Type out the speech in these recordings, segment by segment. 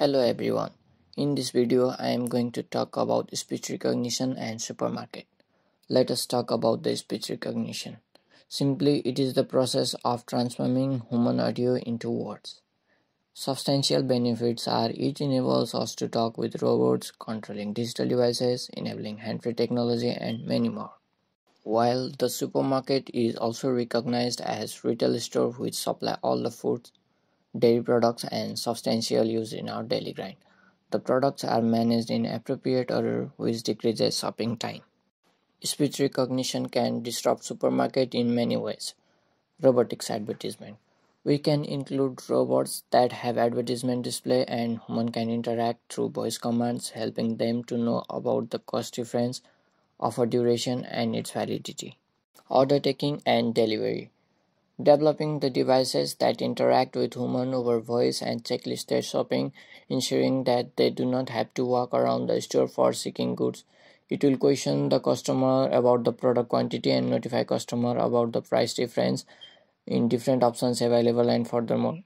Hello everyone. In this video, I am going to talk about speech recognition and supermarket. Let us talk about the speech recognition. Simply, it is the process of transforming human audio into words. Substantial benefits are it enables us to talk with robots, controlling digital devices, enabling hand-free technology, and many more. While the supermarket is also recognized as retail store which supply all the foods dairy products and substantial use in our daily grind. The products are managed in appropriate order which decreases shopping time. Speech recognition can disrupt supermarket in many ways. Robotics advertisement. We can include robots that have advertisement display and human can interact through voice commands helping them to know about the cost difference, offer duration and its validity. Order taking and delivery developing the devices that interact with human over voice and checklist their shopping, ensuring that they do not have to walk around the store for seeking goods. It will question the customer about the product quantity and notify customer about the price difference in different options available and furthermore.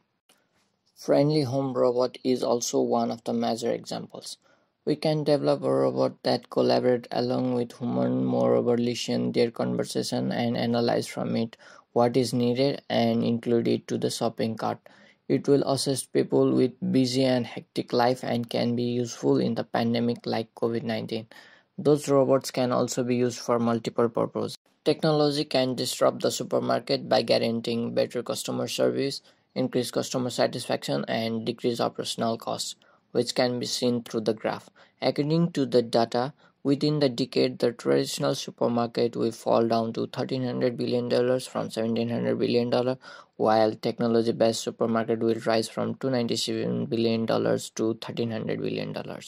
Friendly home robot is also one of the major examples. We can develop a robot that collaborate along with human, moreover listen their conversation and analyze from it what is needed and include it to the shopping cart. It will assist people with busy and hectic life and can be useful in the pandemic like COVID-19. Those robots can also be used for multiple purposes. Technology can disrupt the supermarket by guaranteeing better customer service, increase customer satisfaction, and decrease operational costs which can be seen through the graph. According to the data, within the decade, the traditional supermarket will fall down to $1,300 billion from $1,700 billion, while technology-based supermarket will rise from $297 billion to $1,300 billion.